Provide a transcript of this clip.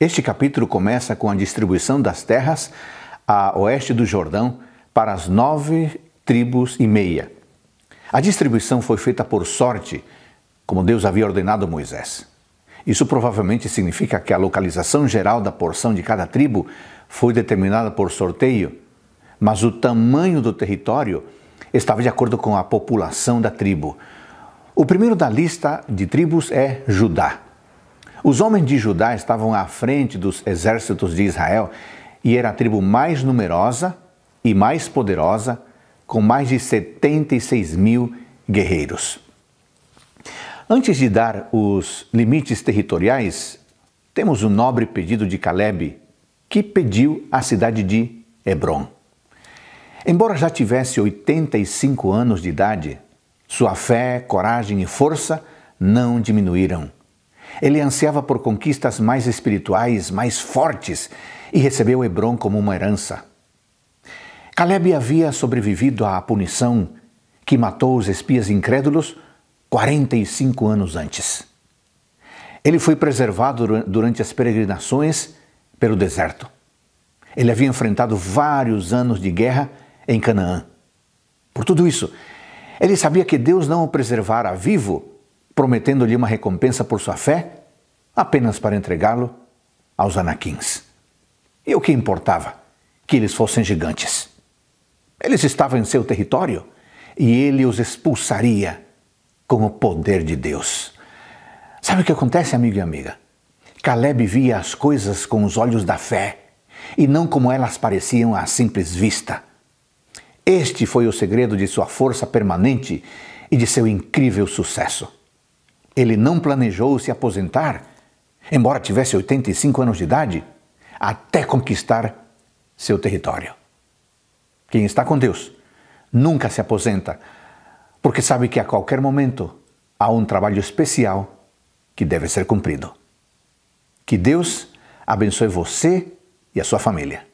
Este capítulo começa com a distribuição das terras a oeste do Jordão para as nove tribos e meia. A distribuição foi feita por sorte, como Deus havia ordenado a Moisés. Isso provavelmente significa que a localização geral da porção de cada tribo foi determinada por sorteio, mas o tamanho do território estava de acordo com a população da tribo. O primeiro da lista de tribos é Judá. Os homens de Judá estavam à frente dos exércitos de Israel e era a tribo mais numerosa e mais poderosa, com mais de 76 mil guerreiros. Antes de dar os limites territoriais, temos o nobre pedido de Caleb, que pediu a cidade de Hebron. Embora já tivesse 85 anos de idade, sua fé, coragem e força não diminuíram. Ele ansiava por conquistas mais espirituais, mais fortes, e recebeu Hebron como uma herança. Caleb havia sobrevivido à punição que matou os espias incrédulos 45 anos antes. Ele foi preservado durante as peregrinações pelo deserto. Ele havia enfrentado vários anos de guerra em Canaã. Por tudo isso, ele sabia que Deus não o preservara vivo prometendo-lhe uma recompensa por sua fé, apenas para entregá-lo aos anaquins. E o que importava que eles fossem gigantes? Eles estavam em seu território e ele os expulsaria com o poder de Deus. Sabe o que acontece, amigo e amiga? Caleb via as coisas com os olhos da fé e não como elas pareciam à simples vista. Este foi o segredo de sua força permanente e de seu incrível sucesso. Ele não planejou se aposentar, embora tivesse 85 anos de idade, até conquistar seu território. Quem está com Deus nunca se aposenta, porque sabe que a qualquer momento há um trabalho especial que deve ser cumprido. Que Deus abençoe você e a sua família.